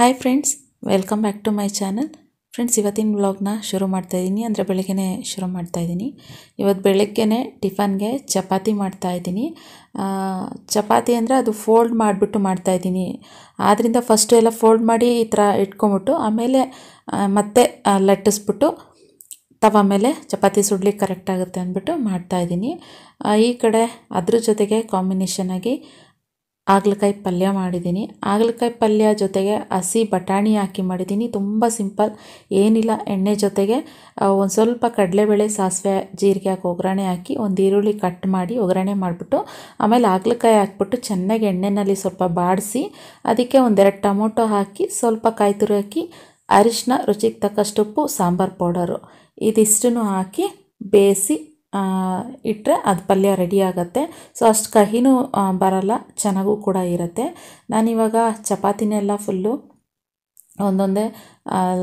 Hi friends welcome back to my channel friends ಇವತ್ತಿನ ವ್ಲಾಗ್ನ ಶುರು ಮಾಡ್ತಾಯಿದ್ದೀನಿ ಅಂದರೆ ಬೆಳಗ್ಗೆ ಶುರು ಮಾಡ್ತಾಯಿದ್ದೀನಿ ಇವತ್ತು ಬೆಳಗ್ಗೆ ಟಿಫನ್ಗೆ ಚಪಾತಿ ಮಾಡ್ತಾಯಿದ್ದೀನಿ ಚಪಾತಿ ಅಂದರೆ ಅದು ಫೋಲ್ಡ್ ಮಾಡಿಬಿಟ್ಟು ಮಾಡ್ತಾಯಿದ್ದೀನಿ ಆದ್ದರಿಂದ ಫಸ್ಟು ಎಲ್ಲ ಫೋಲ್ಡ್ ಮಾಡಿ ಈ ಥರ ಇಟ್ಕೊಂಬಿಟ್ಟು ಆಮೇಲೆ ಮತ್ತೆ ಲಟ್ಟಿಸ್ಬಿಟ್ಟು ತವ ಮೇಲೆ ಚಪಾತಿ ಸುಡ್ಲಿಕ್ಕೆ ಕರೆಕ್ಟ್ ಆಗುತ್ತೆ ಅಂದ್ಬಿಟ್ಟು ಮಾಡ್ತಾಯಿದ್ದೀನಿ ಈ ಕಡೆ ಅದ್ರ ಜೊತೆಗೆ ಕಾಂಬಿನೇಷನ್ ಆಗಿ ಹಾಗಲಕಾಯಿ ಪಲ್ಯ ಮಾಡಿದ್ದೀನಿ ಹಾಗಲಕಾಯಿ ಪಲ್ಯ ಜೊತೆಗೆ ಹಸಿ ಬಟಾಣಿ ಹಾಕಿ ಮಾಡಿದ್ದೀನಿ ತುಂಬ ಸಿಂಪಲ್ ಏನಿಲ್ಲ ಎಣ್ಣೆ ಜೊತೆಗೆ ಒಂದು ಸ್ವಲ್ಪ ಕಡಲೆಬೇಳೆ ಸಾಸಿವೆ ಜೀರಿಗೆ ಹಾಕಿ ಒಗ್ಗರಣೆ ಹಾಕಿ ಒಂದು ಈರುಳ್ಳಿ ಕಟ್ ಮಾಡಿ ಒಗ್ಗರಣೆ ಮಾಡಿಬಿಟ್ಟು ಆಮೇಲೆ ಹಾಗಲಕಾಯಿ ಹಾಕ್ಬಿಟ್ಟು ಚೆನ್ನಾಗಿ ಎಣ್ಣೆಯಲ್ಲಿ ಸ್ವಲ್ಪ ಬಾಡಿಸಿ ಅದಕ್ಕೆ ಒಂದೆರಡು ಟೊಮೊಟೊ ಹಾಕಿ ಸ್ವಲ್ಪ ಕಾಯಿ ತುರಿ ಹಾಕಿ ಅರಿಶಿನ ರುಚಿಗೆ ತಕ್ಕಷ್ಟು ಉಪ್ಪು ಸಾಂಬಾರು ಪೌಡರು ಇದಿಷ್ಟನ್ನು ಹಾಕಿ ಬೇಯಿಸಿ ಇಟ್ಟರೆ ಅದು ಪಲ್ಯ ರೆಡಿ ಆಗುತ್ತೆ ಸೊ ಅಷ್ಟು ಕಹಿನೂ ಬರಲ್ಲ ಚೆನ್ನಾಗೂ ಕೂಡ ಇರುತ್ತೆ ನಾನಿವಾಗ ಚಪಾತಿನೆಲ್ಲ ಫುಲ್ಲು ಒಂದೊಂದೇ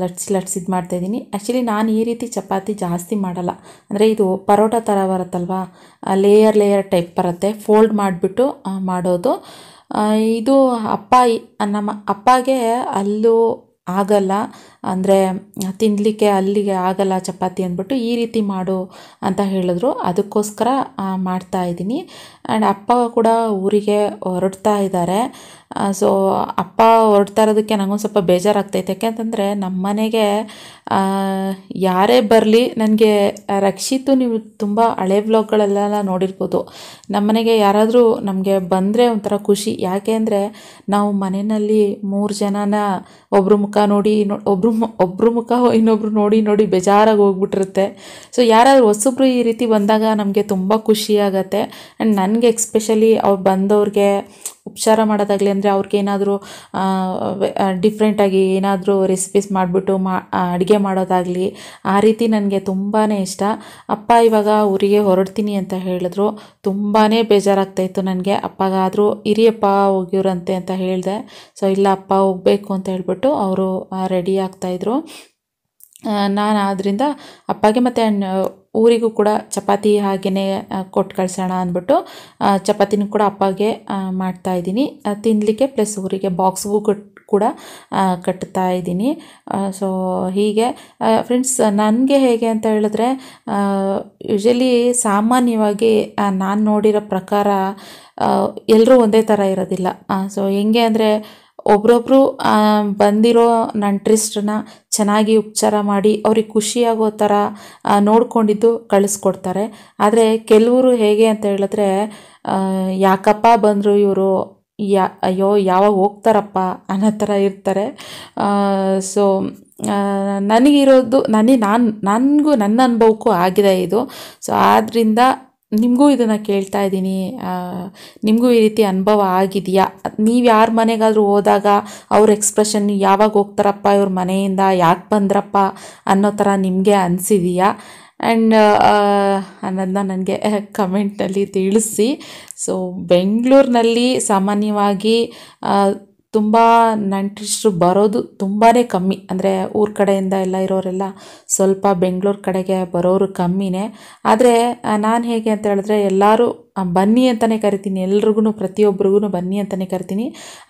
ಲಟ್ಸಿ ಲಟ್ಸಿ ಇದು ಮಾಡ್ತಾಯಿದ್ದೀನಿ ಆ್ಯಕ್ಚುಲಿ ನಾನು ಈ ರೀತಿ ಚಪಾತಿ ಜಾಸ್ತಿ ಮಾಡಲ್ಲ ಅಂದರೆ ಇದು ಪರೋಟ ಥರ ಬರುತ್ತಲ್ವ ಲೇಯರ್ ಲೇಯರ್ ಟೈಪ್ ಬರುತ್ತೆ ಫೋಲ್ಡ್ ಮಾಡಿಬಿಟ್ಟು ಮಾಡೋದು ಇದು ಅಪ್ಪ ನಮ್ಮ ಅಪ್ಪಗೆ ಅಲ್ಲೂ ಆಗಲ್ಲ ಅಂದರೆ ತಿನ್ನಲಿಕ್ಕೆ ಅಲ್ಲಿಗೆ ಆಗಲ್ಲ ಚಪಾತಿ ಅಂದ್ಬಿಟ್ಟು ಈ ರೀತಿ ಮಾಡು ಅಂತ ಹೇಳಿದ್ರು ಅದಕ್ಕೋಸ್ಕರ ಮಾಡ್ತಾ ಇದ್ದೀನಿ ಆ್ಯಂಡ್ ಅಪ್ಪ ಕೂಡ ಊರಿಗೆ ಹೊರಡ್ತಾ ಇದ್ದಾರೆ ಸೊ ಅಪ್ಪ ಹೊರಡ್ತಾ ಇರೋದಕ್ಕೆ ನನಗೊಂದು ಸ್ವಲ್ಪ ಬೇಜಾರಾಗ್ತೈತೆ ಯಾಕೆಂತಂದರೆ ನಮ್ಮ ಮನೆಗೆ ಯಾರೇ ಬರಲಿ ನನಗೆ ರಕ್ಷಿತು ನೀವು ತುಂಬ ಹಳೆ ಬ್ಲಾಗ್ಗಳಲ್ಲೆಲ್ಲ ನೋಡಿರ್ಬೋದು ನಮ್ಮನೆಗೆ ಯಾರಾದರೂ ನಮಗೆ ಬಂದರೆ ಒಂಥರ ಖುಷಿ ಯಾಕೆ ಅಂದರೆ ನಾವು ಮನೆಯಲ್ಲಿ ಮೂರು ಜನನ ಒಬ್ಬರು ಮುಖ ನೋಡಿ ಒಬ್ಬರು ಒಬ್ಬರು ಮುಖ ಇನ್ನೊಬ್ರು ನೋಡಿ ನೋಡಿ ಬೇಜಾರಾಗಿ ಹೋಗ್ಬಿಟ್ಟಿರುತ್ತೆ ಸೊ ಯಾರಾದರೂ ಹೊಸಬ್ರು ಈ ರೀತಿ ಬಂದಾಗ ನಮಗೆ ತುಂಬ ಖುಷಿ ಆಗುತ್ತೆ ಆ್ಯಂಡ್ ನನಗೆ ಎಕ್ಸ್ಪೆಷಲಿ ಅವ್ರು ಬಂದವ್ರಿಗೆ ಉಪಚಾರ ಮಾಡೋದಾಗಲಿ ಅಂದರೆ ಅವ್ರಿಗೇನಾದರೂ ಡಿಫ್ರೆಂಟಾಗಿ ಏನಾದರೂ ರೆಸಿಪೀಸ್ ಮಾಡಿಬಿಟ್ಟು ಮಾ ಅಡುಗೆ ಮಾಡೋದಾಗಲಿ ಆ ರೀತಿ ನನಗೆ ತುಂಬಾ ಇಷ್ಟ ಅಪ್ಪ ಇವಾಗ ಊರಿಗೆ ಹೊರಡ್ತೀನಿ ಅಂತ ಹೇಳಿದ್ರು ತುಂಬಾ ಬೇಜಾರಾಗ್ತಾಯಿತ್ತು ನನಗೆ ಅಪ್ಪಗಾದರೂ ಹಿರಿಯಪ್ಪ ಹೋಗಿವ್ರಂತೆ ಅಂತ ಹೇಳಿದೆ ಸೊ ಇಲ್ಲ ಅಪ್ಪ ಹೋಗಬೇಕು ಅಂತ ಹೇಳಿಬಿಟ್ಟು ಅವರು ರೆಡಿ ಆಗ್ತಾಯಿದ್ರು ನಾನು ಆದ್ದರಿಂದ ಅಪ್ಪಗೆ ಮತ್ತು ಊರಿಗೂ ಕೂಡ ಚಪಾತಿ ಹಾಗೆಯೇ ಕೊಟ್ಟು ಕಳಿಸೋಣ ಅಂದ್ಬಿಟ್ಟು ಚಪಾತಿನೂ ಕೂಡ ಅಪ್ಪಗೆ ಮಾಡ್ತಾ ಇದ್ದೀನಿ ತಿನ್ನಲಿಕ್ಕೆ ಪ್ಲಸ್ ಊರಿಗೆ ಬಾಕ್ಸ್ಗೂ ಕೂಡ ಕಟ್ತಾ ಇದ್ದೀನಿ ಸೊ ಹೀಗೆ ಫ್ರೆಂಡ್ಸ್ ನನಗೆ ಹೇಗೆ ಅಂತ ಹೇಳಿದ್ರೆ ಯೂಶಲಿ ಸಾಮಾನ್ಯವಾಗಿ ನಾನು ನೋಡಿರೋ ಪ್ರಕಾರ ಎಲ್ಲರೂ ಒಂದೇ ಥರ ಇರೋದಿಲ್ಲ ಸೊ ಹೆಂಗೆ ಅಂದರೆ ಒಬ್ರೊಬ್ರು ಬಂದಿರೋ ನಂಟ್ರಿಸ್ಟನ್ನ ಚೆನ್ನಾಗಿ ಉಪಚಾರ ಮಾಡಿ ಅವ್ರಿಗೆ ಖುಷಿಯಾಗೋ ಥರ ನೋಡ್ಕೊಂಡಿದ್ದು ಕಳಿಸ್ಕೊಡ್ತಾರೆ ಆದರೆ ಕೆಲವರು ಹೇಗೆ ಅಂತ ಹೇಳಿದ್ರೆ ಯಾಕಪ್ಪ ಬಂದರು ಇವರು ಯಾ ಅಯ್ಯೋ ಯಾವಾಗ ಹೋಗ್ತಾರಪ್ಪ ಅನ್ನೋ ಥರ ಇರ್ತಾರೆ ಸೊ ನನಗಿರೋದು ನನಗೆ ನಾನು ನನಗೂ ನನ್ನ ಅನುಭವಕ್ಕೂ ಆಗಿದೆ ಇದು ಸೊ ಆದ್ದರಿಂದ ನಿಮಗೂ ಇದನ್ನು ಕೇಳ್ತಾ ಇದ್ದೀನಿ ನಿಮಗೂ ಈ ರೀತಿ ಅನುಭವ ಆಗಿದೆಯಾ ನೀವು ಯಾರ ಮನೆಗಾದರೂ ಹೋದಾಗ ಅವ್ರ ಎಕ್ಸ್ಪ್ರೆಷನ್ ಯಾವಾಗ ಹೋಗ್ತಾರಪ್ಪ ಇವ್ರ ಮನೆಯಿಂದ ಯಾಕೆ ಬಂದ್ರಪ್ಪ ಅನ್ನೋ ಥರ ನಿಮಗೆ ಅನಿಸಿದೆಯಾ ಆ್ಯಂಡ್ ಅನ್ನೋದನ್ನ ನನಗೆ ಕಮೆಂಟ್ನಲ್ಲಿ ತಿಳಿಸಿ ಸೊ ಬೆಂಗಳೂರಿನಲ್ಲಿ ಸಾಮಾನ್ಯವಾಗಿ ತುಂಬ ನಂಟಿಸ್ಟ್ರು ಬರೋದು ತುಂಬಾ ಕಮ್ಮಿ ಅಂದರೆ ಊರ ಕಡೆಯಿಂದ ಎಲ್ಲ ಇರೋರೆಲ್ಲ ಸ್ವಲ್ಪ ಬೆಂಗಳೂರು ಕಡೆಗೆ ಬರೋರು ಕಮ್ಮಿನೇ ಆದರೆ ನಾನು ಹೇಗೆ ಅಂತ ಹೇಳಿದ್ರೆ ಎಲ್ಲರೂ ಬನ್ನಿ ಅಂತಲೇ ಕರಿತೀನಿ ಎಲ್ರಿಗೂ ಪ್ರತಿಯೊಬ್ಬರಿಗೂ ಬನ್ನಿ ಅಂತಲೇ ಕರಿತೀನಿ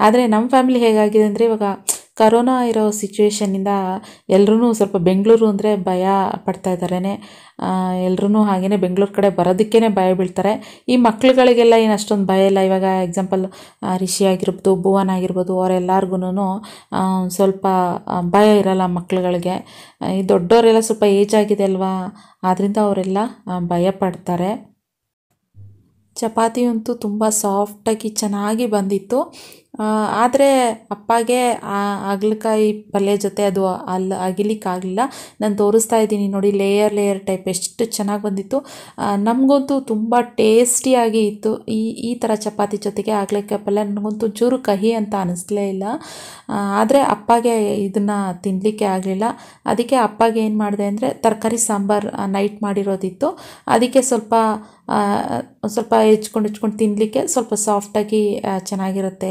ಆದರೆ ನಮ್ಮ ಫ್ಯಾಮಿಲಿ ಹೇಗಾಗಿದೆ ಅಂದರೆ ಇವಾಗ ಕರೋನಾ ಇರೋ ಸಿಚುವೇಶನ್ನಿಂದ ಎಲ್ಲರೂ ಸ್ವಲ್ಪ ಬೆಂಗಳೂರು ಅಂದರೆ ಭಯ ಪಡ್ತಾ ಇದ್ದಾರೆ ಎಲ್ರೂ ಹಾಗೆಯೇ ಬೆಂಗಳೂರು ಕಡೆ ಬರೋದಕ್ಕೇ ಭಯ ಬೀಳ್ತಾರೆ ಈ ಮಕ್ಳುಗಳಿಗೆಲ್ಲ ಏನು ಅಷ್ಟೊಂದು ಭಯ ಇಲ್ಲ ಇವಾಗ ಎಕ್ಸಾಂಪಲ್ ರಿಷಿ ಆಗಿರ್ಬೋದು ಭುವನ್ ಆಗಿರ್ಬೋದು ಅವರೆಲ್ಲರಿಗೂ ಸ್ವಲ್ಪ ಭಯ ಇರಲ್ಲ ಮಕ್ಳುಗಳಿಗೆ ಈ ದೊಡ್ಡವರೆಲ್ಲ ಸ್ವಲ್ಪ ಏಜ್ ಆಗಿದೆ ಅಲ್ವಾ ಆದ್ದರಿಂದ ಅವರೆಲ್ಲ ಭಯ ಪಡ್ತಾರೆ ಚಪಾತಿಯಂತೂ ತುಂಬ ಸಾಫ್ಟಾಗಿ ಚೆನ್ನಾಗಿ ಬಂದಿತ್ತು ಆದರೆ ಅಪ್ಪಗೆ ಹಾಗಲಕಾಯಿ ಪಲ್ಯ ಜೊತೆ ಅದು ಅಲ್ಲಿ ಅಗಿಲಿಕ್ಕಾಗಲಿಲ್ಲ ನಾನು ತೋರಿಸ್ತಾ ಇದ್ದೀನಿ ನೋಡಿ ಲೇಯರ್ ಲೇಯರ್ ಟೈಪ್ ಎಷ್ಟು ಚೆನ್ನಾಗಿ ಬಂದಿತ್ತು ನಮಗಂತೂ ತುಂಬ ಟೇಸ್ಟಿಯಾಗಿ ಇತ್ತು ಈ ಈ ಥರ ಚಪಾತಿ ಜೊತೆಗೆ ಹಾಗಲಕಾಯಿ ಪಲ್ಯ ನನಗಂತೂ ಚೂರು ಕಹಿ ಅಂತ ಅನ್ನಿಸ್ಲೇ ಇಲ್ಲ ಆದರೆ ಅಪ್ಪಗೆ ಇದನ್ನು ತಿನ್ನಲಿಕ್ಕೆ ಆಗಲಿಲ್ಲ ಅದಕ್ಕೆ ಅಪ್ಪಗೆ ಏನು ಮಾಡಿದೆ ಅಂದರೆ ತರಕಾರಿ ಸಾಂಬಾರು ನೈಟ್ ಮಾಡಿರೋದಿತ್ತು ಅದಕ್ಕೆ ಸ್ವಲ್ಪ ಸ್ವಲ್ಪ ಹೆಚ್ಕೊಂಡು ಹೆಚ್ಕೊಂಡು ತಿನ್ನಲಿಕ್ಕೆ ಸ್ವಲ್ಪ ಸಾಫ್ಟಾಗಿ ಚೆನ್ನಾಗಿರುತ್ತೆ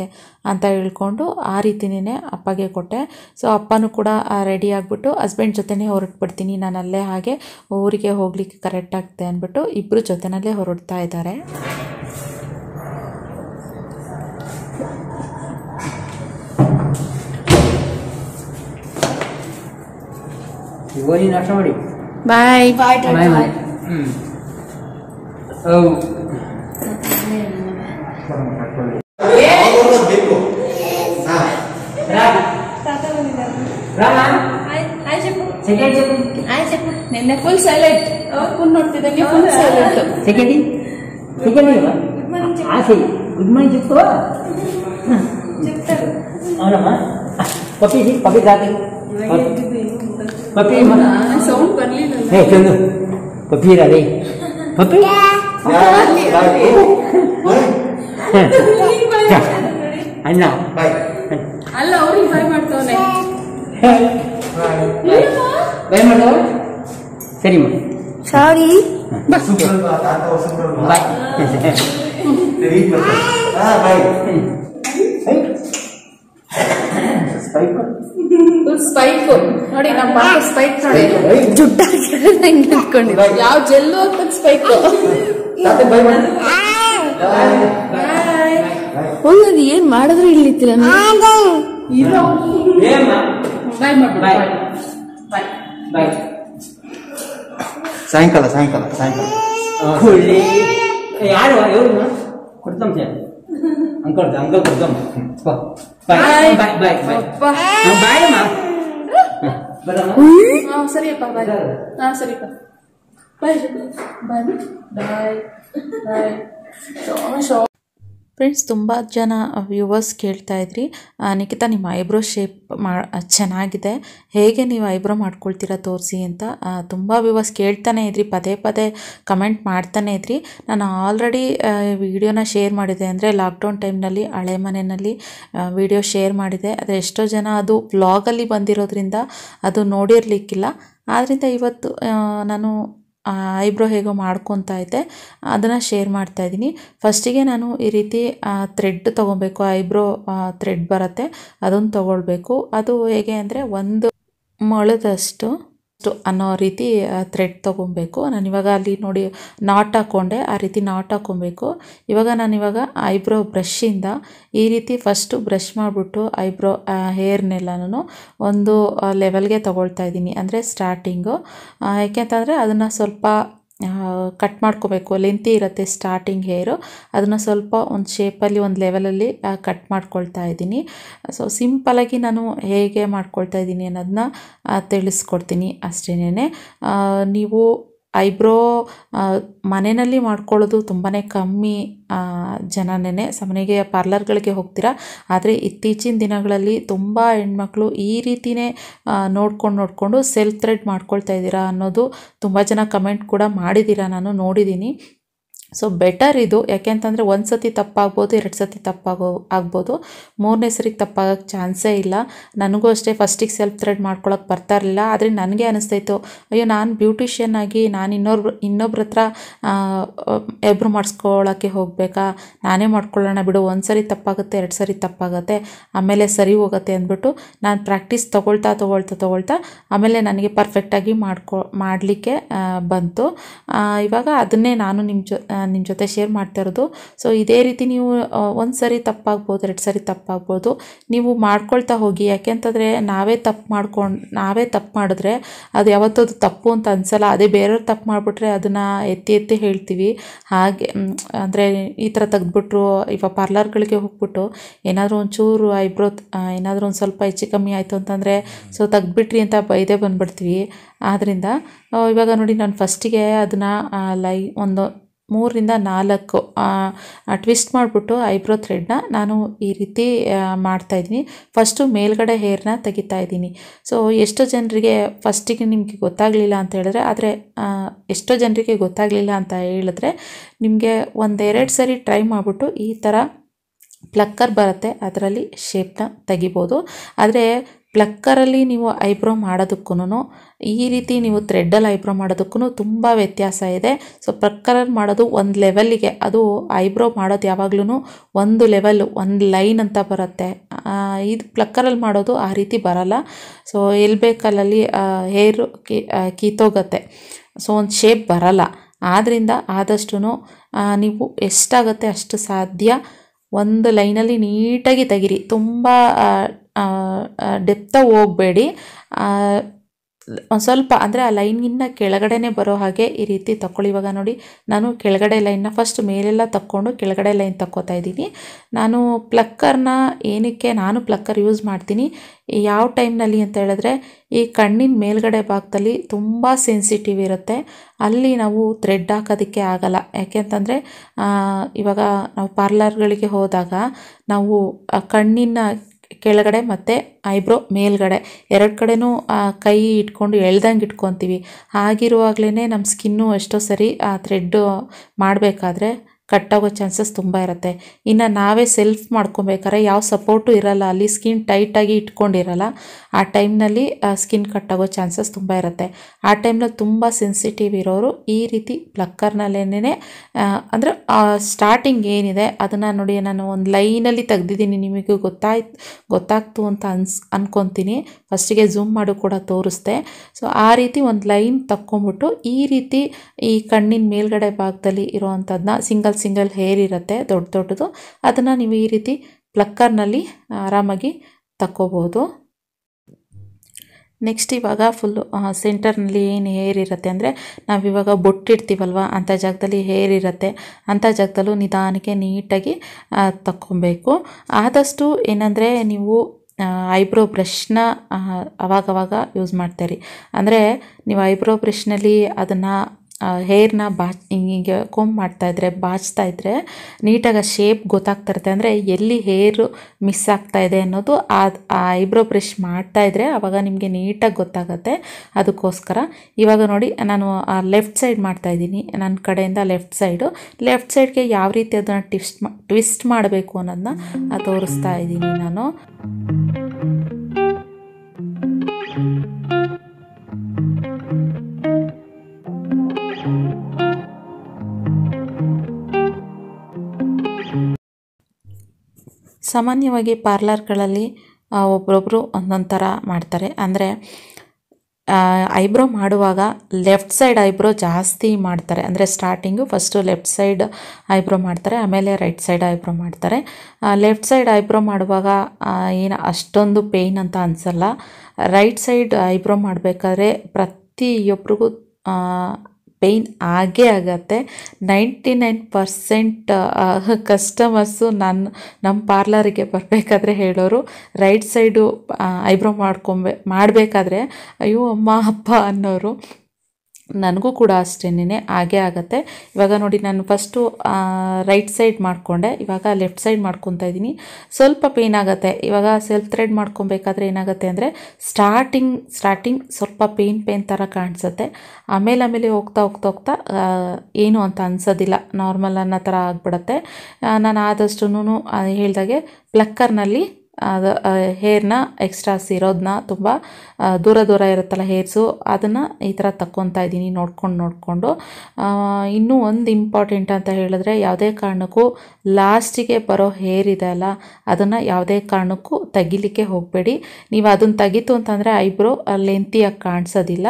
ಅಂತ ಹೇಳ್ಕೊಂಡು ಆ ರೀತಿನೇ ಅಪ್ಪಗೆ ಕೊಟ್ಟೆ ಸೊ ಅಪ್ಪನೂ ಕೂಡ ರೆಡಿ ಆಗಿಬಿಟ್ಟು ಹಸ್ಬೆಂಡ್ ಜೊತೆನೇ ಹೊರಟ್ಬಿಡ್ತೀನಿ ನಾನು ಅಲ್ಲೇ ಹಾಗೆ ಊರಿಗೆ ಹೋಗ್ಲಿಕ್ಕೆ ಕರೆಕ್ಟ್ ಆಗ್ತದೆ ಅಂದ್ಬಿಟ್ಟು ಇಬ್ಬರು ಜೊತೆನಲ್ಲೇ ಹೊರಡ್ತಾ ಇದ್ದಾರೆ ಬಾಯ್ ಬಾಯ್ ಹ್ಞೂ ದೇವರು ಬೇಕು ರಾಮ ಸೆಕೆಂಡ್ ಚಪ್ಪು ನಿನ್ನೆ ಫುಲ್ ಸೈಲೆಂಟ್ ಅವ್ರು ಫುಲ್ ನೋಡ್ತಿದ್ದಂಗೆ ಫುಲ್ ಸೈಲೆಂಟ್ ಸೆಕೆಂಡಿ ಸೆಕೆಂಡಿ ಆಸೆ ಗುಡ್ ಮಾರ್ನಿಂಗ್ ಚಿಕ್ಕೋ అవునమ్మా పప్పి పప్పి కాదు పప్పి సౌండ్ పర్లేదు చందు పప్పి రాదే పప్పి ಅಣ್ಣ ಬಾಯ್ ಅಲ್ಲ ಅವ್ರಿಗೆ ಬಾಯ್ ಮಾಡ್ತಾವನೆ ಬಾಯ್ ಮಾಡೋ ಸರಿ ಮಾ ಸಾರಿ ಸ್ಪೈಕ್ ನೋಡಿ ನಮ್ಮ ಪಾಪ ಸ್ಪೈಕ್ ನೋಡಿ ಯಾವ ಜೆಲ್ಲು ಅಂತ ಸ್ಪೈಕ್ ಬೈ ಬಾಯ್ ಹೋಗೋದು ಏನ್ ಮಾಡಿದ್ರು ಇಲ್ಲಿತ್ತಿಲ್ಲ ಸಾಯಂಕಾಲ ಸಾಯಂಕಾಲ ಸಾಯಂಕಾಲ ಯಾರು ಅಂಕ ಕೊಡ್ತಮ್ಮ ಬಾಯ್ ಬಾಯ್ ಬಾಯ್ ಬಾಯ್ ಬಾಯ್ ಅಮ್ಮ ಸರಿಯಪ್ಪ ಬಾಯ್ ಹಾ ಸರಿಯಪ್ಪ ಬಾಯ್ ಬಾಯ್ ಬಾಯ್ ಬಾಯ್ ಫ್ರೆಂಡ್ಸ್ ತುಂಬ ಜನ ವ್ಯೂವರ್ಸ್ ಕೇಳ್ತಾ ಇದ್ರಿ ನಿಖಿತಾ ನಿಮ್ಮ ಐಬ್ರೋ ಶೇಪ್ ಮಾ ಚೆನ್ನಾಗಿದೆ ಹೇಗೆ ನೀವು ಐಬ್ರೋ ಮಾಡ್ಕೊಳ್ತೀರಾ ತೋರಿಸಿ ಅಂತ ತುಂಬ ವ್ಯೂವರ್ಸ್ ಕೇಳ್ತಾನೆ ಇದ್ರಿ ಪದೇ ಪದೇ ಕಮೆಂಟ್ ಮಾಡ್ತಾನೆ ಇದ್ರಿ ನಾನು ಆಲ್ರೆಡಿ ವಿಡಿಯೋನ ಶೇರ್ ಮಾಡಿದೆ ಅಂದರೆ ಲಾಕ್ಡೌನ್ ಟೈಮ್ನಲ್ಲಿ ಹಳೆ ಮನೆಯಲ್ಲಿ ವಿಡಿಯೋ ಶೇರ್ ಮಾಡಿದೆ ಆದರೆ ಎಷ್ಟೋ ಜನ ಅದು ಬ್ಲಾಗಲ್ಲಿ ಬಂದಿರೋದ್ರಿಂದ ಅದು ನೋಡಿರಲಿಕ್ಕಿಲ್ಲ ಆದ್ದರಿಂದ ಇವತ್ತು ನಾನು ಐಬ್ರೋ ಹೇಗೋ ಮಾಡ್ಕೊತಾ ಇದ್ದೆ ಅದನ್ನು ಶೇರ್ ಮಾಡ್ತಾ ಇದ್ದೀನಿ ಫಸ್ಟಿಗೆ ನಾನು ಈ ರೀತಿ ಥ್ರೆಡ್ ತೊಗೊಬೇಕು ಐಬ್ರೋ ಥ್ರೆಡ್ ಬರುತ್ತೆ ಅದನ್ನ ತೊಗೊಳ್ಬೇಕು ಅದು ಹೇಗೆ ಅಂದರೆ ಒಂದು ಮೊಳದಷ್ಟು ಅನ್ನೋ ರೀತಿ ಥ್ರೆಡ್ ತೊಗೊಬೇಕು ನಾನು ಇವಾಗ ಅಲ್ಲಿ ನೋಡಿ ನಾಟ್ ಹಾಕ್ಕೊಂಡೆ ಆ ರೀತಿ ನಾಟ್ ಹಾಕ್ಕೊಬೇಕು ಇವಾಗ ನಾನಿವಾಗ ಐಬ್ರೋ ಬ್ರಷಿಂದ ಈ ರೀತಿ ಫಸ್ಟು ಬ್ರಷ್ ಮಾಡಿಬಿಟ್ಟು ಐಬ್ರೋ ನಾನು ಒಂದು ಲೆವೆಲ್ಗೆ ತಗೊಳ್ತಾ ಇದ್ದೀನಿ ಅಂದರೆ ಸ್ಟಾರ್ಟಿಂಗು ಯಾಕೆಂತಂದರೆ ಅದನ್ನು ಸ್ವಲ್ಪ ಕಟ್ ಮಾಡ್ಕೋಬೇಕು ಲೆಂತಿ ಇರುತ್ತೆ ಸ್ಟಾರ್ಟಿಂಗ್ ಹೇರು ಅದನ್ನು ಸ್ವಲ್ಪ ಒಂದು ಶೇಪಲ್ಲಿ ಒಂದು ಲೆವೆಲಲ್ಲಿ ಕಟ್ ಮಾಡ್ಕೊಳ್ತಾ ಇದ್ದೀನಿ ಸೊ ಸಿಂಪಲಾಗಿ ನಾನು ಹೇಗೆ ಮಾಡ್ಕೊಳ್ತಾ ಇದ್ದೀನಿ ಅನ್ನೋದನ್ನ ತಿಳಿಸ್ಕೊಡ್ತೀನಿ ಅಷ್ಟೇನೆ ನೀವು ಐಬ್ರೋ ಮನೆಯಲ್ಲಿ ಮಾಡ್ಕೊಳ್ಳೋದು ತುಂಬಾ ಕಮ್ಮಿ ಜನನೇ ಸಾಮಾನ್ಯವಾಗಿ ಪಾರ್ಲರ್ಗಳಿಗೆ ಹೋಗ್ತೀರಾ ಆದರೆ ಇತ್ತೀಚಿನ ದಿನಗಳಲ್ಲಿ ತುಂಬ ಹೆಣ್ಮಕ್ಳು ಈ ರೀತಿಯೇ ನೋಡ್ಕೊಂಡು ನೋಡಿಕೊಂಡು ಸೆಲ್ಫ್ ಥ್ರೆಡ್ ಮಾಡ್ಕೊಳ್ತಾ ಇದ್ದೀರಾ ಅನ್ನೋದು ತುಂಬ ಜನ ಕಮೆಂಟ್ ಕೂಡ ಮಾಡಿದ್ದೀರಾ ನಾನು ನೋಡಿದ್ದೀನಿ ಸೊ ಬೆಟರ್ ಇದು ಯಾಕೆಂತಂದರೆ ಒಂದು ಸತಿ ತಪ್ಪಾಗ್ಬೋದು ಎರಡು ಸತಿ ತಪ್ಪಾಗೋ ಆಗ್ಬೋದು ಮೂರನೇ ಸರಿಗೆ ತಪ್ಪಾಗೋಕ್ಕೆ ಚಾನ್ಸೇ ಇಲ್ಲ ನನಗೂ ಅಷ್ಟೇ ಫಸ್ಟಿಗೆ ಸೆಲ್ಫ್ ಥ್ರೆಡ್ ಮಾಡ್ಕೊಳಕ್ಕೆ ಬರ್ತಾ ಇರಲಿಲ್ಲ ಆದರೆ ನನಗೆ ಅನಿಸ್ತಾಯಿತ್ತು ಅಯ್ಯೋ ನಾನು ಬ್ಯೂಟಿಷಿಯನ್ ಆಗಿ ನಾನು ಇನ್ನೊಬ್ರು ಇನ್ನೊಬ್ರ ಹತ್ರ ಎಬ್ರು ಮಾಡಿಸ್ಕೊಳ್ಳೋಕ್ಕೆ ಹೋಗಬೇಕಾ ನಾನೇ ಮಾಡ್ಕೊಳ್ಳೋಣ ಬಿಡು ಒಂದು ಸರಿ ತಪ್ಪಾಗುತ್ತೆ ಎರಡು ಸರಿ ತಪ್ಪಾಗುತ್ತೆ ಆಮೇಲೆ ಸರಿ ಹೋಗುತ್ತೆ ಅಂದ್ಬಿಟ್ಟು ನಾನು ಪ್ರಾಕ್ಟೀಸ್ ತೊಗೊಳ್ತಾ ತೊಗೊಳ್ತಾ ತೊಗೊಳ್ತಾ ಆಮೇಲೆ ನನಗೆ ಪರ್ಫೆಕ್ಟಾಗಿ ಮಾಡ್ಕೊ ಮಾಡಲಿಕ್ಕೆ ಬಂತು ಇವಾಗ ಅದನ್ನೇ ನಾನು ನಿಮ್ಮ ಜೊ ನಿಮ್ಮ ಜೊತೆ ಶೇರ್ ಮಾಡ್ತಾ ಇರೋದು ಸೊ ಇದೇ ರೀತಿ ನೀವು ಒಂದು ಸರಿ ತಪ್ಪಾಗ್ಬೋದು ಎರಡು ಸರಿ ತಪ್ಪಾಗ್ಬೋದು ನೀವು ಮಾಡ್ಕೊಳ್ತಾ ಹೋಗಿ ಯಾಕೆಂತಂದರೆ ನಾವೇ ತಪ್ಪು ಮಾಡ್ಕೊಂಡು ನಾವೇ ತಪ್ಪು ಮಾಡಿದ್ರೆ ಅದು ಯಾವತ್ತದು ತಪ್ಪು ಅಂತ ಅನ್ಸಲ್ಲ ಅದೇ ಬೇರೆಯವ್ರು ತಪ್ಪು ಮಾಡಿಬಿಟ್ರೆ ಅದನ್ನು ಎತ್ತಿ ಎತ್ತಿ ಹೇಳ್ತೀವಿ ಹಾಗೆ ಅಂದರೆ ಈ ಥರ ತೆಗೆದ್ಬಿಟ್ರು ಇವಾಗ ಪಾರ್ಲರ್ಗಳಿಗೆ ಹೋಗ್ಬಿಟ್ಟು ಏನಾದರೂ ಒಂಚೂರು ಐಬ್ರೋ ಏನಾದರೂ ಒಂದು ಸ್ವಲ್ಪ ಹೆಚ್ಚು ಕಮ್ಮಿ ಆಯಿತು ಅಂತಂದರೆ ಸೊ ತೆಗೆದ್ಬಿಟ್ರಿ ಅಂತ ಬೈದೇ ಬಂದುಬಿಡ್ತೀವಿ ಆದ್ದರಿಂದ ಇವಾಗ ನೋಡಿ ನಾನು ಫಸ್ಟಿಗೆ ಅದನ್ನು ಲೈ ಒಂದು ಮೂರರಿಂದ ನಾಲ್ಕು ಟ್ವಿಸ್ಟ್ ಮಾಡಿಬಿಟ್ಟು ಐಬ್ರೋ ಥ್ರೆಡ್ನ ನಾನು ಈ ರೀತಿ ಮಾಡ್ತಾಯಿದ್ದೀನಿ ಫಸ್ಟು ಮೇಲ್ಗಡೆ ಹೇರ್ನ ತೆಗಿತಾ ಇದ್ದೀನಿ ಸೊ ಎಷ್ಟೋ ಜನರಿಗೆ ಫಸ್ಟಿಗೆ ನಿಮಗೆ ಗೊತ್ತಾಗಲಿಲ್ಲ ಅಂತ ಹೇಳಿದ್ರೆ ಆದರೆ ಎಷ್ಟೋ ಜನರಿಗೆ ಗೊತ್ತಾಗಲಿಲ್ಲ ಅಂತ ಹೇಳಿದ್ರೆ ನಿಮಗೆ ಒಂದೆರಡು ಸರಿ ಟ್ರೈ ಮಾಡಿಬಿಟ್ಟು ಈ ಥರ ಪ್ಲಕ್ಕರ್ ಬರುತ್ತೆ ಅದರಲ್ಲಿ ಶೇಪ್ನ ತೆಗಿಬೋದು ಆದರೆ ಪ್ಲಕ್ಕರಲ್ಲಿ ನೀವು ಐಬ್ರೋ ಮಾಡೋದಕ್ಕೂ ಈ ರೀತಿ ನೀವು ಥ್ರೆಡ್ಡಲ್ಲಿ ಐಬ್ರೋ ಮಾಡೋದಕ್ಕೂ ತುಂಬ ವ್ಯತ್ಯಾಸ ಇದೆ ಸೊ ಪ್ಲಕ್ಕರಲ್ಲಿ ಮಾಡೋದು ಒಂದು ಲೆವೆಲ್ಲಿಗೆ ಅದು ಐಬ್ರೋ ಮಾಡೋದು ಯಾವಾಗ್ಲೂ ಒಂದು ಲೆವೆಲ್ಲು ಒಂದು ಲೈನ್ ಅಂತ ಬರುತ್ತೆ ಇದು ಪ್ಲಕ್ಕರಲ್ಲಿ ಮಾಡೋದು ಆ ರೀತಿ ಬರಲ್ಲ ಸೊ ಎಲ್ಲಿ ಬೇಕಲ್ಲಲ್ಲಿ ಹೇರು ಕಿ ಕೀತೋಗತ್ತೆ ಸೊ ಒಂದು ಶೇಪ್ ಬರಲ್ಲ ಆದ್ದರಿಂದ ಆದಷ್ಟು ನೀವು ಎಷ್ಟಾಗತ್ತೆ ಅಷ್ಟು ಸಾಧ್ಯ ಒಂದು ಲೈನಲ್ಲಿ ನೀಟಾಗಿ ತೆಗಿರಿ ತುಂಬ ಡೆಪ್ತಾಗಿ ಹೋಗಬೇಡಿ ಸ್ವಲ್ಪ ಅಂದರೆ ಆ ಲೈನಿನ ಕೆಳಗಡೆನೇ ಬರೋ ಹಾಗೆ ಈ ರೀತಿ ತಗೊಳ್ಳಿ ಇವಾಗ ನೋಡಿ ನಾನು ಕೆಳಗಡೆ ಲೈನ್ನ ಫಸ್ಟ್ ಮೇಲೆಲ್ಲ ತಕ್ಕೊಂಡು ಕೆಳಗಡೆ ಲೈನ್ ತಕ್ಕೋತಾ ಇದ್ದೀನಿ ನಾನು ಪ್ಲಕ್ಕರ್ನ ಏನಕ್ಕೆ ನಾನು ಪ್ಲಕ್ಕರ್ ಯೂಸ್ ಮಾಡ್ತೀನಿ ಯಾವ ಟೈಮ್ನಲ್ಲಿ ಅಂತ ಹೇಳಿದ್ರೆ ಈ ಕಣ್ಣಿನ ಮೇಲ್ಗಡೆ ಭಾಗದಲ್ಲಿ ತುಂಬ ಸೆನ್ಸಿಟಿವ್ ಇರುತ್ತೆ ಅಲ್ಲಿ ನಾವು ಥ್ರೆಡ್ ಹಾಕೋದಕ್ಕೆ ಆಗಲ್ಲ ಯಾಕೆಂತಂದರೆ ಇವಾಗ ನಾವು ಪಾರ್ಲರ್ಗಳಿಗೆ ಹೋದಾಗ ನಾವು ಕಣ್ಣಿನ ಕೆಳಗಡೆ ಮತ್ತು ಐಬ್ರೋ ಮೇಲ್ಗಡೆ ಎರಡು ಕಡೆನೂ ಕೈ ಇಟ್ಕೊಂಡು ಎಳ್ದಂಗೆ ಇಟ್ಕೊತೀವಿ ಆಗಿರುವಾಗಲೇ ನಮ್ಮ ಸ್ಕಿನ್ನು ಎಷ್ಟೋ ಸರಿ ಆ ಥ್ರೆಡ್ಡು ಮಾಡಬೇಕಾದ್ರೆ ಕಟ್ಟಾಗೋ ಚಾನ್ಸಸ್ ತುಂಬ ಇರುತ್ತೆ ಇನ್ನು ನಾವೇ ಸೆಲ್ಫ್ ಮಾಡ್ಕೊಬೇಕಾದ್ರೆ ಯಾವ ಸಪೋರ್ಟು ಇರಲ್ಲ ಅಲ್ಲಿ ಸ್ಕಿನ್ ಟೈಟಾಗಿ ಇಟ್ಕೊಂಡಿರಲ್ಲ ಆ ಟೈಮ್ನಲ್ಲಿ ಸ್ಕಿನ್ ಕಟ್ಟಾಗೋ ಚಾನ್ಸಸ್ ತುಂಬ ಇರುತ್ತೆ ಆ ಟೈಮ್ನಲ್ಲಿ ತುಂಬ ಸೆನ್ಸಿಟಿವ್ ಇರೋರು ಈ ರೀತಿ ಪ್ಲಕ್ಕರ್ನಲ್ಲೇನೇ ಅಂದರೆ ಸ್ಟಾರ್ಟಿಂಗ್ ಏನಿದೆ ಅದನ್ನು ನೋಡಿ ನಾನು ಒಂದು ಲೈನಲ್ಲಿ ತೆಗ್ದಿದ್ದೀನಿ ನಿಮಗೂ ಗೊತ್ತಾಯ್ತು ಗೊತ್ತಾಗ್ತು ಅಂತ ಅನ್ಸ್ ಅನ್ಕೊತೀನಿ ಫಸ್ಟಿಗೆ ಝೂಮ್ ಮಾಡು ಕೂಡ ತೋರಿಸ್ದೆ ಸೊ ಆ ರೀತಿ ಒಂದು ಲೈನ್ ತಕ್ಕೊಂಬಿಟ್ಟು ಈ ರೀತಿ ಈ ಕಣ್ಣಿನ ಮೇಲ್ಗಡೆ ಭಾಗದಲ್ಲಿ ಇರೋವಂಥದ್ದನ್ನ ಸಿಂಗಲ್ ಸಿಂಗಲ್ ಹೇರ್ ಇರುತ್ತೆ ದೊಡ್ಡ ದೊಡ್ಡದು ಅದನ್ನು ನೀವು ಈ ರೀತಿ ಪ್ಲಕ್ಕರ್ನಲ್ಲಿ ಆರಾಮಾಗಿ ತಕ್ಕೋಬೋದು ನೆಕ್ಸ್ಟ್ ಇವಾಗ ಫುಲ್ಲು ಸೆಂಟರ್ನಲ್ಲಿ ಏನು ಹೇರ್ ಇರುತ್ತೆ ಅಂದರೆ ನಾವಿವಾಗ ಬೊಟ್ಟಿಡ್ತೀವಲ್ವ ಅಂಥ ಜಾಗದಲ್ಲಿ ಹೇರ್ ಇರುತ್ತೆ ಅಂಥ ಜಾಗದಲ್ಲೂ ನಿಧಾನಕ್ಕೆ ನೀಟಾಗಿ ತಕ್ಕೊಬೇಕು ಆದಷ್ಟು ಏನಂದರೆ ನೀವು ಐಬ್ರೋ ಬ್ರಷ್ನ ಅವಾಗವಾಗ ಯೂಸ್ ಮಾಡ್ತೀರಿ ಅಂದರೆ ನೀವು ಐಬ್ರೋ ಬ್ರಷ್ನಲ್ಲಿ ಅದನ್ನು ಹೇರ್ನ ಬಾಚ್ ಹೀಗೆ ಕೊಂಬ್ ಮಾಡ್ತಾಯಿದ್ರೆ ಬಾಚ್ತಾ ಇದ್ದರೆ ನೀಟಾಗಿ ಆ ಶೇಪ್ ಇರುತ್ತೆ ಅಂದರೆ ಎಲ್ಲಿ ಹೇರು ಮಿಸ್ ಆಗ್ತಾ ಇದೆ ಅನ್ನೋದು ಆ ಐಬ್ರೋ ಬ್ರಷ್ ಮಾಡ್ತಾ ಇದ್ರೆ ಆವಾಗ ನಿಮಗೆ ನೀಟಾಗಿ ಗೊತ್ತಾಗುತ್ತೆ ಅದಕ್ಕೋಸ್ಕರ ಇವಾಗ ನೋಡಿ ನಾನು ಲೆಫ್ಟ್ ಸೈಡ್ ಮಾಡ್ತಾ ಇದ್ದೀನಿ ನನ್ನ ಕಡೆಯಿಂದ ಲೆಫ್ಟ್ ಸೈಡು ಲೆಫ್ಟ್ ಸೈಡ್ಗೆ ಯಾವ ರೀತಿ ಅದನ್ನು ಟ್ವಿಸ್ಟ್ ಟ್ವಿಸ್ಟ್ ಮಾಡಬೇಕು ಅನ್ನೋದನ್ನ ತೋರಿಸ್ತಾ ಇದ್ದೀನಿ ನಾನು ಸಾಮಾನ್ಯವಾಗಿ ಪಾರ್ಲರ್ಗಳಲ್ಲಿ ಒಬ್ಬೊಬ್ಬರು ಒಂದೊಂದು ಥರ ಮಾಡ್ತಾರೆ ಅಂದರೆ ಐಬ್ರೋ ಮಾಡುವಾಗ ಲೆಫ್ಟ್ ಸೈಡ್ ಐಬ್ರೋ ಜಾಸ್ತಿ ಮಾಡ್ತಾರೆ ಅಂದರೆ starting first left side eyebrow ಮಾಡ್ತಾರೆ ಆಮೇಲೆ ರೈಟ್ ಸೈಡ್ ಐಬ್ರೋ ಮಾಡ್ತಾರೆ ಲೆಫ್ಟ್ ಸೈಡ್ ಐಬ್ರೋ ಮಾಡುವಾಗ ಏನು ಅಷ್ಟೊಂದು ಪೇಯ್ನ್ ಅಂತ ಅನಿಸಲ್ಲ ರೈಟ್ ಸೈಡ್ ಐಬ್ರೋ ಮಾಡಬೇಕಾದ್ರೆ ಪ್ರತಿಯೊಬ್ಬರಿಗೂ ಪೇಯ್ನ್ ಆಗೇ ಆಗತ್ತೆ ನೈಂಟಿ ನೈನ್ ಪರ್ಸೆಂಟ್ ಕಸ್ಟಮರ್ಸು ನಾನು ನಮ್ಮ ಪಾರ್ಲರಿಗೆ ಬರಬೇಕಾದ್ರೆ ಹೇಳೋರು ರೈಟ್ ಸೈಡು ಐಬ್ರೋ ಮಾಡ್ಕೊಂಬೆ ಮಾಡಬೇಕಾದ್ರೆ ಅಯ್ಯೋ ಅಮ್ಮ ಅಪ್ಪ ಅನ್ನೋರು ನನಗೂ ಕೂಡ ಅಷ್ಟೇನೇ ಹಾಗೆ ಆಗುತ್ತೆ ಇವಾಗ ನೋಡಿ ನಾನು ಫಸ್ಟು ರೈಟ್ ಸೈಡ್ ಮಾಡಿಕೊಂಡೆ ಇವಾಗ ಲೆಫ್ಟ್ ಸೈಡ್ ಮಾಡ್ಕೊತಾ ಇದ್ದೀನಿ ಸ್ವಲ್ಪ ಪೇಯ್ನ್ ಆಗುತ್ತೆ ಇವಾಗ ಸೆಲ್ಫ್ ಥ್ರೆಡ್ ಮಾಡ್ಕೊಬೇಕಾದ್ರೆ ಏನಾಗುತ್ತೆ ಅಂದರೆ ಸ್ಟಾರ್ಟಿಂಗ್ ಸ್ಟಾರ್ಟಿಂಗ್ ಸ್ವಲ್ಪ ಪೇಯ್ನ್ ಪೇಯ್ನ್ ಥರ ಕಾಣಿಸುತ್ತೆ ಆಮೇಲೆ ಆಮೇಲೆ ಹೋಗ್ತಾ ಹೋಗ್ತಾ ಹೋಗ್ತಾ ಏನು ಅಂತ ಅನ್ಸೋದಿಲ್ಲ ನಾರ್ಮಲ್ ಅನ್ನೋ ಥರ ಆಗ್ಬಿಡತ್ತೆ ನಾನು ಆದಷ್ಟು ಹೇಳಿದಾಗೆ ಪ್ಲಕ್ಕರ್ನಲ್ಲಿ ಅದು ಹೇರ್ನ ಎಕ್ಸ್ಟ್ರಾಸ್ ಇರೋದನ್ನ ತುಂಬ ದೂರ ದೂರ ಇರುತ್ತಲ್ಲ ಹೇರ್ಸು ಅದನ್ನು ಈ ಥರ ತಕ್ಕೊತಾ ಇದ್ದೀನಿ ನೋಡ್ಕೊಂಡು ನೋಡಿಕೊಂಡು ಇನ್ನೂ ಒಂದು ಇಂಪಾರ್ಟೆಂಟ್ ಅಂತ ಹೇಳಿದ್ರೆ ಯಾವುದೇ ಕಾರಣಕ್ಕೂ ಲಾಸ್ಟಿಗೆ ಬರೋ ಹೇರ್ ಇದೆ ಅಲ್ಲ ಅದನ್ನು ಯಾವುದೇ ಕಾರಣಕ್ಕೂ ತೆಗಿಲಿಕ್ಕೆ ಹೋಗಬೇಡಿ ನೀವು ಅದನ್ನು ತೆಗಿತು ಅಂತಂದರೆ ಐಬ್ರೋ ಲೆಂತಿಯಾಗಿ ಕಾಣಿಸೋದಿಲ್ಲ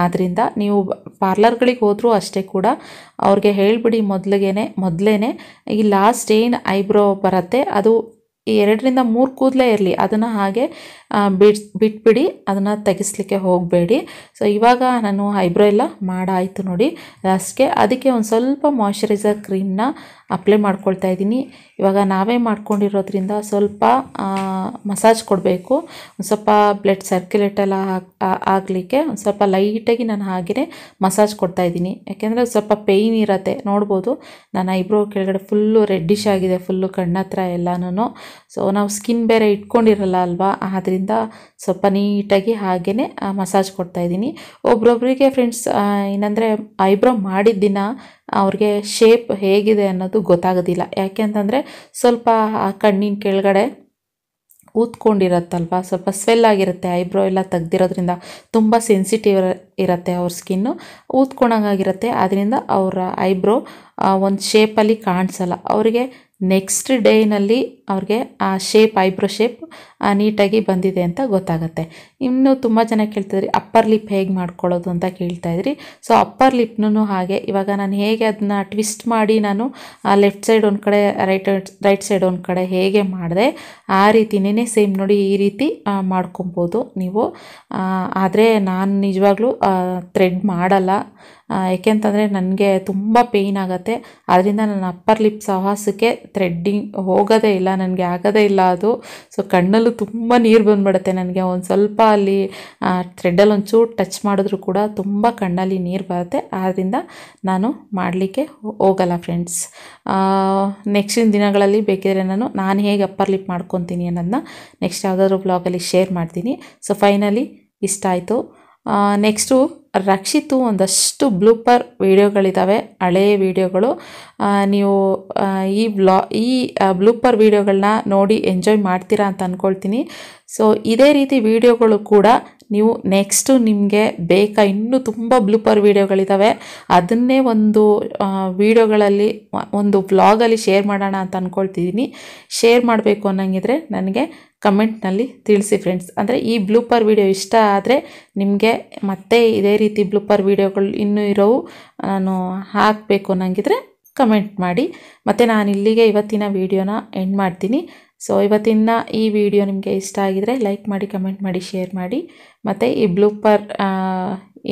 ಆದ್ದರಿಂದ ನೀವು ಪಾರ್ಲರ್ಗಳಿಗೆ ಹೋದರೂ ಅಷ್ಟೇ ಕೂಡ ಅವ್ರಿಗೆ ಹೇಳಿಬಿಡಿ ಮೊದಲಿಗೆ ಮೊದಲೇ ಈ ಲಾಸ್ಟ್ ಏನು ಐಬ್ರೋ ಬರುತ್ತೆ ಅದು ಈ ಎರಡರಿಂದ ಮೂರು ಕೂದಲೇ ಇರಲಿ ಅದನ್ನು ಹಾಗೆ ಬಿಡ್ಸ್ ಬಿಟ್ಬಿಡಿ ಅದನ್ನು ತೆಗೆಸ್ಲಿಕ್ಕೆ ಹೋಗಬೇಡಿ ಸೊ ಇವಾಗ ನಾನು ಐಬ್ರೋ ಎಲ್ಲ ಮಾಡಾಯಿತು ನೋಡಿ ಲಾಸ್ಟ್ಗೆ ಅದಕ್ಕೆ ಒಂದು ಸ್ವಲ್ಪ ಮಾಯಶ್ಚರೈಸರ್ ಕ್ರೀಮ್ನ ಅಪ್ಲೈ ಮಾಡ್ಕೊಳ್ತಾ ಇದ್ದೀನಿ ಇವಾಗ ನಾವೇ ಮಾಡ್ಕೊಂಡಿರೋದ್ರಿಂದ ಸ್ವಲ್ಪ ಮಸಾಜ್ ಕೊಡಬೇಕು ಒಂದು ಸ್ವಲ್ಪ ಬ್ಲಡ್ ಸರ್ಕ್ಯುಲೇಟ್ ಎಲ್ಲ ಆಗಲಿಕ್ಕೆ ಒಂದು ಸ್ವಲ್ಪ ಲೈಟಾಗಿ ನಾನು ಹಾಗೆಯೇ ಮಸಾಜ್ ಕೊಡ್ತಾ ಇದ್ದೀನಿ ಯಾಕೆಂದರೆ ಸ್ವಲ್ಪ ಪೇಯ್ನ್ ಇರತ್ತೆ ನೋಡ್ಬೋದು ನನ್ನ ಐಬ್ರೋ ಕೆಳಗಡೆ ಫುಲ್ಲು ರೆಡ್ಡಿಶ್ ಆಗಿದೆ ಫುಲ್ಲು ಕಣ್ಣತ್ರ ಎಲ್ಲನೂ ಸೊ ನಾವು ಸ್ಕಿನ್ ಬೇರೆ ಇಟ್ಕೊಂಡಿರಲ್ಲ ಅಲ್ವಾ ಆದ್ದರಿಂದ ಸ್ವಲ್ಪ ನೀಟಾಗಿ ಹಾಗೆಯೇ ಮಸಾಜ್ ಕೊಡ್ತಾಯಿದ್ದೀನಿ ಇದ್ದೀನಿ ಒಬ್ರೊಬ್ರಿಗೆ ಫ್ರೆಂಡ್ಸ್ ಏನಂದರೆ ಐಬ್ರೋ ಮಾಡಿದ್ದಿನ ದಿನ ಅವ್ರಿಗೆ ಶೇಪ್ ಹೇಗಿದೆ ಅನ್ನೋದು ಗೊತ್ತಾಗೋದಿಲ್ಲ ಯಾಕೆಂತಂದರೆ ಸ್ವಲ್ಪ ಆ ಕಣ್ಣಿನ ಕೆಳಗಡೆ ಊದ್ಕೊಂಡಿರತ್ತಲ್ವ ಸ್ವಲ್ಪ ಸ್ವೆಲ್ ಆಗಿರುತ್ತೆ ಐಬ್ರೋ ಎಲ್ಲ ತೆಗ್ದಿರೋದ್ರಿಂದ ತುಂಬ ಸೆನ್ಸಿಟಿವ್ ಇರುತ್ತೆ ಅವ್ರ ಸ್ಕಿನ್ನು ಊದ್ಕೊಳಂಗಾಗಿರುತ್ತೆ ಅದರಿಂದ ಅವರ ಐಬ್ರೋ ಒಂದು ಶೇಪಲ್ಲಿ ಕಾಣಿಸಲ್ಲ ಅವರಿಗೆ ನೆಕ್ಸ್ಟ್ ಡೇನಲ್ಲಿ ಅವ್ರಿಗೆ ಆ ಶೇಪ್ ಐಬ್ರೋ ಶೇಪ್ ನೀಟಾಗಿ ಬಂದಿದೆ ಅಂತ ಗೊತ್ತಾಗುತ್ತೆ ಇನ್ನೂ ತುಂಬ ಜನ ಕೇಳ್ತಿದ್ರಿ ಅಪ್ಪರ್ ಲಿಪ್ ಹೇಗೆ ಮಾಡ್ಕೊಳ್ಳೋದು ಅಂತ ಕೇಳ್ತಾ ಇದ್ರಿ ಸೊ ಅಪ್ಪರ್ ಲಿಪ್ನೂ ಹಾಗೆ ಇವಾಗ ನಾನು ಹೇಗೆ ಅದನ್ನ ಟ್ವಿಸ್ಟ್ ಮಾಡಿ ನಾನು ಲೆಫ್ಟ್ ಸೈಡ್ ಒಂದು ಕಡೆ ರೈಟ್ ರೈಟ್ ಸೈಡ್ ಒಂದು ಕಡೆ ಹೇಗೆ ಮಾಡಿದೆ ಆ ರೀತಿನೇ ಸೇಮ್ ನೋಡಿ ಈ ರೀತಿ ಮಾಡ್ಕೊಬೋದು ನೀವು ಆದರೆ ನಾನು ನಿಜವಾಗ್ಲೂ ಥ್ರೆಡ್ ಮಾಡಲ್ಲ ಯಾಕೆಂತಂದರೆ ನನಗೆ ತುಂಬ ಪೇಯ್ನ್ ಆಗುತ್ತೆ ಅದರಿಂದ ನನ್ನ ಅಪ್ಪರ್ ಲಿಪ್ ಸಾಹಸಕ್ಕೆ ಥ್ರೆಡ್ಡಿಂಗ್ ಹೋಗೋದೇ ಇಲ್ಲ ನನಗೆ ಆಗೋದೇ ಇಲ್ಲ ಅದು ಸೊ ಕಣ್ಣಲ್ಲೂ ತುಂಬ ನೀರು ಬಂದುಬಿಡುತ್ತೆ ನನಗೆ ಒಂದು ಸ್ವಲ್ಪ ಅಲ್ಲಿ ಥ್ರೆಡ್ಡಲ್ಲಿ ಒಂಚೂರು ಟಚ್ ಮಾಡಿದ್ರೂ ಕೂಡ ತುಂಬ ಕಣ್ಣಲ್ಲಿ ನೀರು ಬರುತ್ತೆ ಆದ್ದರಿಂದ ನಾನು ಮಾಡಲಿಕ್ಕೆ ಹೋಗಲ್ಲ ಫ್ರೆಂಡ್ಸ್ ನೆಕ್ಸ್ಟಿನ ದಿನಗಳಲ್ಲಿ ಬೇಕಿದ್ರೆ ನಾನು ನಾನು ಹೇಗೆ ಅಪ್ಪರ್ ಲಿಪ್ ಮಾಡ್ಕೊತೀನಿ ಅನ್ನೋದನ್ನ ನೆಕ್ಸ್ಟ್ ಯಾವುದಾದ್ರು ಬ್ಲಾಗಲ್ಲಿ ಶೇರ್ ಮಾಡ್ತೀನಿ ಸೊ ಫೈನಲಿ ಇಷ್ಟ ಆಯಿತು ನೆಕ್ಸ್ಟು ರಕ್ಷಿತು ಒಂದಷ್ಟು ಬ್ಲೂಪರ್ ವೀಡಿಯೋಗಳಿದ್ದಾವೆ ಹಳೆಯ ವೀಡಿಯೋಗಳು ನೀವು ಈ ಬ್ಲಾ ಈ ಬ್ಲೂಪರ್ ವೀಡಿಯೋಗಳನ್ನ ನೋಡಿ ಎಂಜಾಯ್ ಮಾಡ್ತೀರಾ ಅಂತ ಅಂದ್ಕೊಳ್ತೀನಿ ಸೊ ಇದೇ ರೀತಿ ವೀಡಿಯೋಗಳು ಕೂಡ ನೀವು ನೆಕ್ಸ್ಟು ನಿಮಗೆ ಬೇಕಾ ಇನ್ನೂ ತುಂಬ ಬ್ಲೂಪರ್ ವೀಡಿಯೋಗಳಿದ್ದಾವೆ ಅದನ್ನೇ ಒಂದು ವೀಡಿಯೋಗಳಲ್ಲಿ ಒಂದು ಬ್ಲಾಗಲ್ಲಿ ಶೇರ್ ಮಾಡೋಣ ಅಂತ ಅಂದ್ಕೊಳ್ತಿದ್ದೀನಿ ಶೇರ್ ಮಾಡಬೇಕು ಅನ್ನಂಗಿದ್ರೆ ನನಗೆ ಕಮೆಂಟ್ನಲ್ಲಿ ತಿಳಿಸಿ ಫ್ರೆಂಡ್ಸ್ ಅಂದರೆ ಈ ಬ್ಲೂಪರ್ ವೀಡಿಯೋ ಇಷ್ಟ ಆದರೆ ನಿಮಗೆ ಮತ್ತೆ ಇದೇ ರೀತಿ ಬ್ಲೂಪರ್ ವೀಡಿಯೋಗಳು ಇನ್ನೂ ಇರೋವು ನಾನು ಹಾಕಬೇಕು ಅನ್ನಂಗಿದ್ರೆ ಕಮೆಂಟ್ ಮಾಡಿ ಮತ್ತು ನಾನು ಇಲ್ಲಿಗೆ ಇವತ್ತಿನ ವೀಡಿಯೋನ ಎಂಡ್ ಮಾಡ್ತೀನಿ ಸೊ ಇವತ್ತಿನ ಈ ವಿಡಿಯೋ ನಿಮಗೆ ಇಷ್ಟ ಆಗಿದರೆ ಲೈಕ್ ಮಾಡಿ ಕಮೆಂಟ್ ಮಾಡಿ ಶೇರ್ ಮಾಡಿ ಮತ್ತು ಈ ಬ್ಲೂಪರ್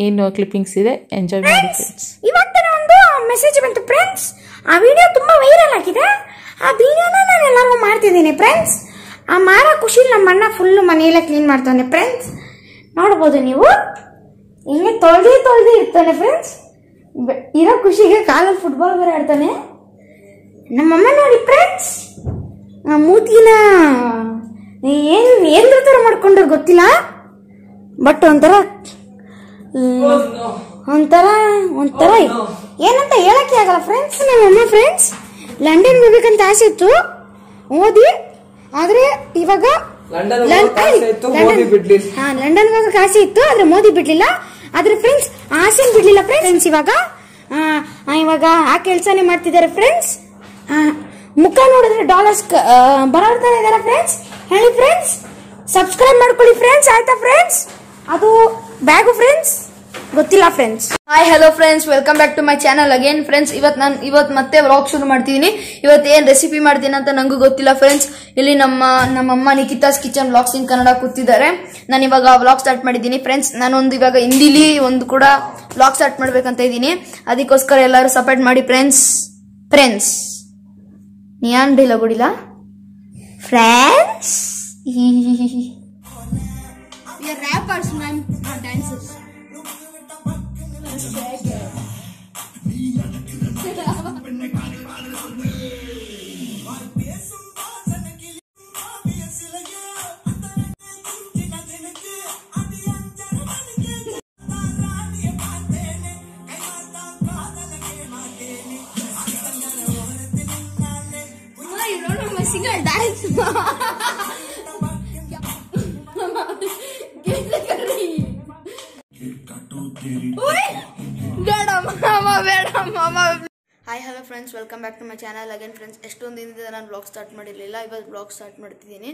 ಏನು ಕ್ಲಿಪ್ಪಿಂಗ್ಸ್ ಇದೆ ಎಂಜಾಯ್ ಮಾಡಿ ಫ್ರೆಂಡ್ಸ್ ಇವತ್ತಿನ ಒಂದು ಮೆಸೇಜ್ ಬಂತು ಫ್ರೆಂಡ್ಸ್ ಆ ವಿಡಿಯೋ ತುಂಬ ವೈರಲ್ ಆಗಿದೆ ಆ ವಿಡಿಯೋನ ನಾನು ಎಲ್ಲರಿಗೂ ಮಾಡ್ತಿದ್ದೀನಿ ಫ್ರೆಂಡ್ಸ್ ಆ ಮಾರೋ ಖುಷಿಲಿ ನಮ್ಮ ಅಣ್ಣ ಫುಲ್ಲು ಮನೆಯಲ್ಲೇ ಕ್ಲೀನ್ ಮಾಡ್ತಾನೆ ಫ್ರೆಂಡ್ಸ್ ನೋಡ್ಬೋದು ನೀವು ಹಿಂಗೆ ತೊಳ್ದಿ ತೊಳ್ದು ಇರ್ತಾನೆ ಫ್ರೆಂಡ್ಸ್ ಇರೋ ಖುಷಿಗೆ ಕಾಲಲ್ಲಿ ಫುಟ್ಬಾಲ್ ಬೇರೆ ಆಡ್ತಾನೆ ನಮ್ಮಮ್ಮ ನೋಡಿ ಫ್ರೆಂಡ್ಸ್ ಮೂತಿನ ಏನು ಏನ್ರ ತರ ಮಾಡ್ಕೊಂಡ್ರ ಗೊತ್ತಿಲ್ಲ ಬಟ್ ಒಂಥರ ಒಂಥರ ಒಂಥರ oh, ಏನಂತ ಹೇಳಕ್ಕೆ ಆಗಲ್ಲ ಫ್ರೆಂಡ್ಸ್ ನಮ್ಮ ಅಮ್ಮ ಫ್ರೆಂಡ್ಸ್ ಲಂಡನ್ ಹೋಗ್ಬೇಕಂತ ಆಸೆ ಇತ್ತು ಓದಿ ಆದ್ರೆ ಇವಾಗ ಲಂಡನ್ ಹೋಗಕ್ಕೆ ಆಸೆ ಇತ್ತು ಆದ್ರೆ ಮೋದಿ ಬಿಡ್ಲಿಲ್ಲ ಆದ್ರೆ ಫ್ರೆಂಡ್ಸ್ ಆಸೆ ಬಿಡ್ಲಿಲ್ಲ ಫ್ರೆಂಡ್ಸ್ ಇವಾಗ ಇವಾಗ ಆ ಕೆಲಸನೇ ಮಾಡ್ತಿದ್ದಾರೆ ಫ್ರೆಂಡ್ಸ್ ಮುಖ ನೋಡಿದ್ರೆ ಡಾಲರ್ಸ್ ಬರೋರ್ತಾನೆ ಇದಾರೆ ಫ್ರೆಂಡ್ಸ್ ಹೇಳಿ ಫ್ರೆಂಡ್ಸ್ ಸಬ್ಸ್ಕ್ರೈಬ್ ಮಾಡ್ಕೊಳ್ಳಿ ಫ್ರೆಂಡ್ಸ್ ಆಯ್ತಾ ಫ್ರೆಂಡ್ಸ್ ಅದು ಬ್ಯಾಗು ಫ್ರೆಂಡ್ಸ್ ಗೊತ್ತಿಲ್ಲ friends hi hello friends welcome back to my channel again friends ಇವತ್ತು ನಾನು ಇವತ್ತು ಮತ್ತೆ ವ್ಲಾಗ್ ಶುರು ಮಾಡ್ತಿದ್ದೀನಿ ಇವತ್ತು ಏನ್ ರೆಸಿಪಿ ಮಾಡ್ತೀನಿ ಅಂತ ನನಗೂ ಗೊತ್ತಿಲ್ಲ ಫ್ರೆಂಡ್ಸ್ ಇಲ್ಲಿ ನಮ್ಮ ನಮ್ಮಮ್ಮ Nikhita's kitchen vlogs in Kannada ಕೂತಿದ್ದಾರೆ ನಾನು ಇವಾಗ ವ್ಲಾಗ್ ಸ್ಟಾರ್ಟ್ ಮಾಡಿದ್ದೀನಿ ಫ್ರೆಂಡ್ಸ್ ನಾನು ಒಂದು ಇವಾಗ ಹಿಂದಿಲಿ ಒಂದು ಕೂಡ ವ್ಲಾಗ್ ಸ್ಟಾರ್ಟ್ ಮಾಡ್ಬೇಕಂತ ಇದ್ದೀನಿ ಅದಕ್ಕೋಸ್ಕರ ಎಲ್ಲರೂ ಸಪೋರ್ಟ್ ಮಾಡಿ ಫ್ರೆಂಡ್ಸ್ ಫ್ರೆಂಡ್ಸ್ ನೀನ್ ಢೀಲ ಗುಡಿಲ friends We are rappers, man, not dancers. Let's go. ಬೇಡ hi hello friends welcome back to my channel again friends ಎಷ್ಟೊಂದು ದಿನದಿಂದ ನಾನು ಬ್ಲಾಗ್ ಸ್ಟಾರ್ಟ್ ಮಾಡಿರಲಿಲ್ಲ ಇವಾಗ ಬ್ಲಾಗ್ ಸ್ಟಾರ್ಟ್ ಮಾಡ್ತಿದ್ದೀನಿ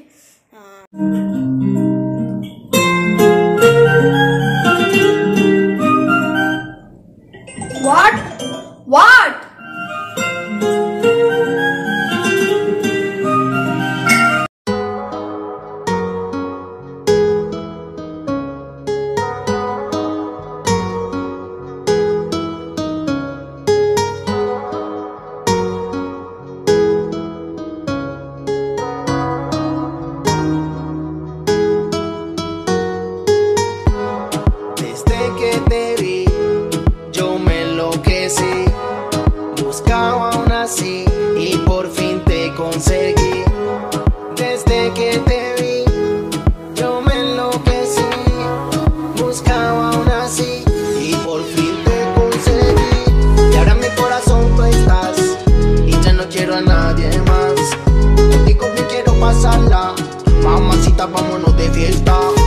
vámonos de fiesta.